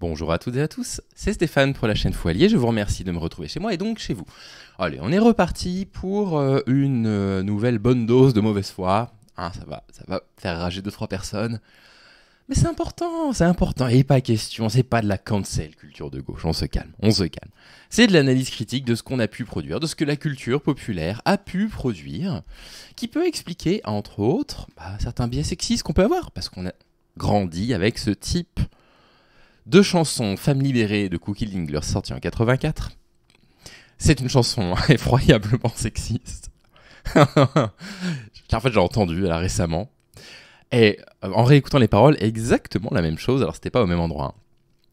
Bonjour à toutes et à tous, c'est Stéphane pour la chaîne Foilier, je vous remercie de me retrouver chez moi et donc chez vous. Allez, on est reparti pour euh, une euh, nouvelle bonne dose de mauvaise foi. Ah, ça va, ça va faire rager 2 trois personnes. Mais c'est important, c'est important. Et pas question, c'est pas de la cancel culture de gauche. On se calme, on se calme. C'est de l'analyse critique de ce qu'on a pu produire, de ce que la culture populaire a pu produire, qui peut expliquer, entre autres, bah, certains biais sexistes qu'on peut avoir, parce qu'on a grandi avec ce type deux chansons, Femmes libérées » de Cookie Dingler, sorties en 84. C'est une chanson effroyablement sexiste. en fait, j'ai entendu là récemment. Et euh, en réécoutant les paroles, exactement la même chose. Alors, c'était pas au même endroit.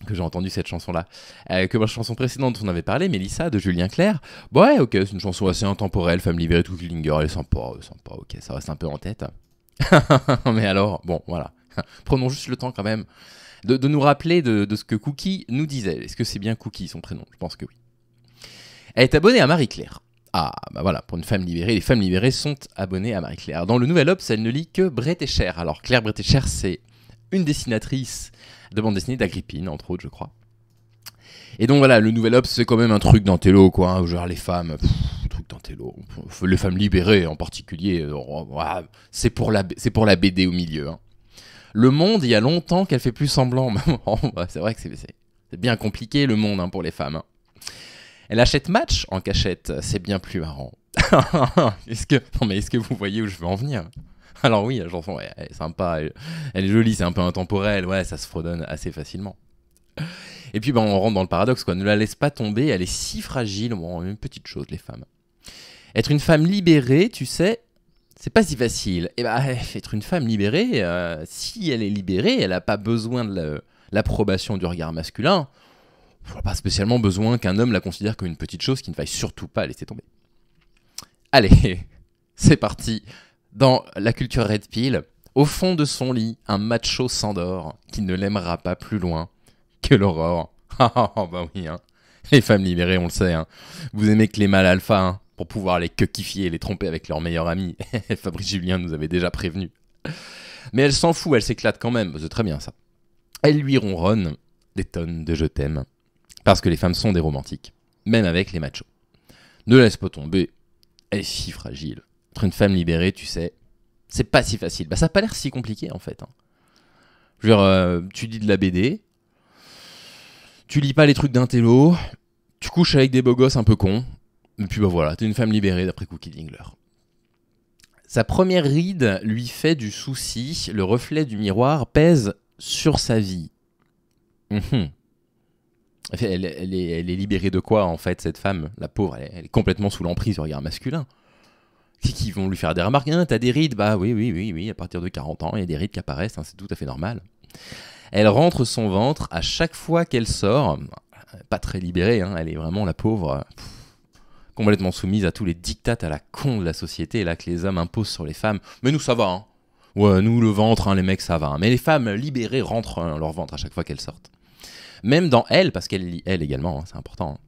Hein, que j'ai entendu cette chanson-là, euh, que ma chanson précédente on avait parlé, Mélissa de Julien Clerc. Bon, ouais, ok, c'est une chanson assez intemporelle, femme libérée, tout linger, elle est sympa, sympa, ok, ça reste un peu en tête. Mais alors, bon, voilà. Prenons juste le temps quand même de, nous rappeler de, ce que Cookie nous disait. Est-ce que c'est bien Cookie son prénom Je pense que oui. Elle est abonnée à Marie-Claire. Ah, bah voilà, pour une femme libérée, les femmes libérées sont abonnées à Marie-Claire. Dans le Nouvel Obs, elle ne lit que Cher. Alors, Claire Cher, c'est une dessinatrice de bande dessinée d'Agrippine, entre autres, je crois. Et donc voilà, le Nouvel Obs, c'est quand même un truc d'Antello, quoi. Hein, genre les femmes, truc d'Antello. Les femmes libérées en particulier, euh, oh, c'est pour, la, pour la BD au milieu. Hein. Le monde, il y a longtemps qu'elle fait plus semblant. Bah, c'est vrai que c'est bien compliqué le monde hein, pour les femmes. Hein. Elle achète match en cachette, c'est bien plus marrant. est-ce que non mais est-ce que vous voyez où je veux en venir Alors oui, la chanson elle, est sympa, elle, est jolie, c'est un peu intemporel, ouais, ça se fredonne assez facilement. Et puis ben, on rentre dans le paradoxe quoi, ne la laisse pas tomber, elle est si fragile, même une petite chose les femmes. Être une femme libérée, tu sais, c'est pas si facile. Et eh bah, ben, être une femme libérée, euh, si elle est libérée, elle n'a pas besoin de l'approbation du regard masculin. Faut pas spécialement besoin qu'un homme la considère comme une petite chose qui ne faille surtout pas laisser tomber. Allez, c'est parti. Dans la culture Red Pill, au fond de son lit, un macho s'endort qui ne l'aimera pas plus loin que l'aurore. Ah, ah, ah bah oui, hein. les femmes libérées, on le sait. Hein. Vous aimez que les mâles alpha, hein pour pouvoir les quequifier et les tromper avec leur meilleur ami. Fabrice Julien nous avait déjà prévenu. Mais elle s'en fout, elle s'éclate quand même, c'est très bien ça. Elle lui ronronne des tonnes de je t'aime, parce que les femmes sont des romantiques, même avec les machos. Ne laisse pas tomber, elle est si fragile. Être une femme libérée, tu sais, c'est pas si facile. Bah ça n'a pas l'air si compliqué en fait. Hein. Je euh, tu lis de la BD, tu lis pas les trucs d'un télo, tu couches avec des beaux gosses un peu cons, et puis bah voilà, t'es une femme libérée d'après Cookie Dingler. Sa première ride lui fait du souci, le reflet du miroir pèse sur sa vie. Mhm. Elle, est, libérée de quoi en fait cette femme La pauvre, elle, est complètement sous l'emprise du regard masculin. Qui vont lui faire des remarques hein, T'as des rides Bah oui, oui, oui, oui, à partir de 40 ans, il y a des rides qui apparaissent, hein, c'est tout à fait normal. Elle rentre son ventre à chaque fois qu'elle sort. Pas très libérée, hein, elle est vraiment la pauvre complètement soumise à tous les dictats à la con de la société, là, que les hommes imposent sur les femmes. Mais nous, ça va, hein. Ouais, nous, le ventre, hein, les mecs, ça va. Hein. Mais les femmes libérées rentrent leur ventre à chaque fois qu'elles sortent. Même dans elles, parce qu'elle lit Elle également, c'est important.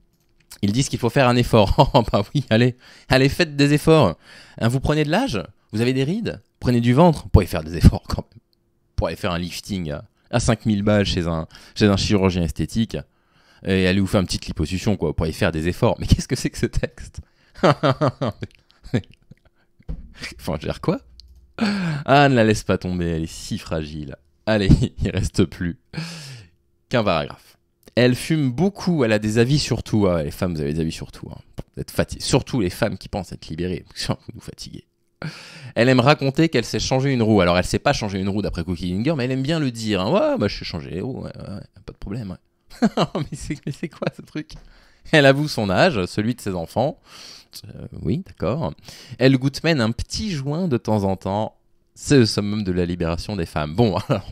Ils disent qu'il faut faire un effort. Oh, bah oui, allez, allez, faites des efforts. vous prenez de l'âge, vous avez des rides, prenez du ventre, vous pourrez faire des efforts quand même. Vous pourrez faire un lifting à 5000 balles chez un, chez un chirurgien esthétique. Euh, et allez vous faire une petite liposuction, quoi. pour y faire des efforts. Mais qu'est-ce que c'est que ce texte Enfin, je dire quoi Ah, ne la laisse pas tomber, elle est si fragile. Allez, il reste plus qu'un paragraphe. Elle fume beaucoup, elle a des avis sur tout. Ah les femmes, vous avez des avis sur tout. Hein. Surtout les femmes qui pensent être libérées. Vous nous fatiguez. Elle aime raconter qu'elle s'est changé une roue. Alors, elle s'est pas changé une roue d'après Cookie Linger, mais elle aime bien le dire. Hein. Ouais, bah, je suis changé les roues, ouais, pas de problème. Ouais. mais c'est quoi ce truc Elle avoue son âge, celui de ses enfants. Euh, oui, d'accord. Elle goûte même un petit joint de temps en temps. C'est le summum de la libération des femmes. Bon, alors,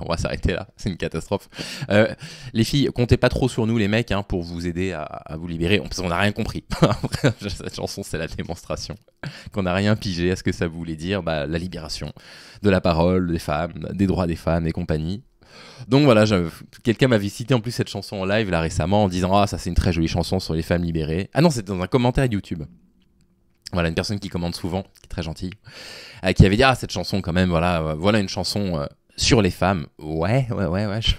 on va s'arrêter là. C'est une catastrophe. Euh, les filles, comptez pas trop sur nous, les mecs, hein, pour vous aider à, vous libérer. On n'a rien compris. Cette chanson, c'est la démonstration qu'on n'a rien pigé à ce que ça voulait dire. Bah, la libération de la parole des femmes, des droits des femmes et compagnie. Donc voilà, quelqu'un m'avait cité en plus cette chanson en live là récemment en disant Ah, ça c'est une très jolie chanson sur les femmes libérées. Ah non, c'était dans un commentaire YouTube. Voilà, une personne qui commente souvent, qui est très gentille, euh, qui avait dit Ah, cette chanson quand même, voilà, euh, voilà une chanson euh, sur les femmes. Ouais, ouais, ouais, ouais, je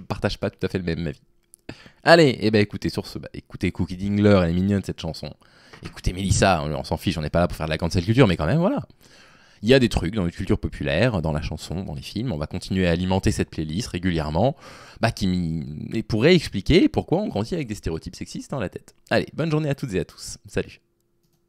ne partage pas tout à fait le même avis. Allez, et eh ben, écoutez, sur ce, bah, écoutez Cookie Dingler, elle est mignonne cette chanson. Écoutez Melissa, on, s'en fiche, on n'est pas là pour faire de la cancel culture, mais quand même, voilà. Il y a des trucs dans les cultures populaires, dans la chanson, dans les films. On va continuer à alimenter cette playlist régulièrement, bah, qui pourrait expliquer pourquoi on grandit avec des stéréotypes sexistes dans la tête. Allez, bonne journée à toutes et à tous. Salut.